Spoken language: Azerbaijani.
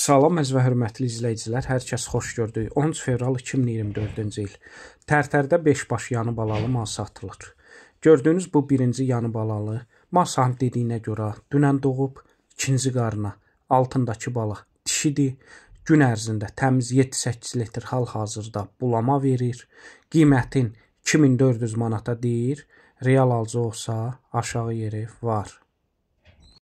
Salam əziz və hörmətli izləyicilər, hər kəs xoş gördük. 10 fevral 2024-cü il. Tərtərdə 5 baş yanı balalı mal satılır. Gördüyünüz bu birinci yanı balalı mal sahibi dediyinə görə dünən doğub ikinci qarına altındakı bala dişidir. Gün ərzində təmiz 7-8 litr hal-hazırda bulama verir. Qiymətin 2400 manata deyir. Real alıcı olsa aşağı yeri var.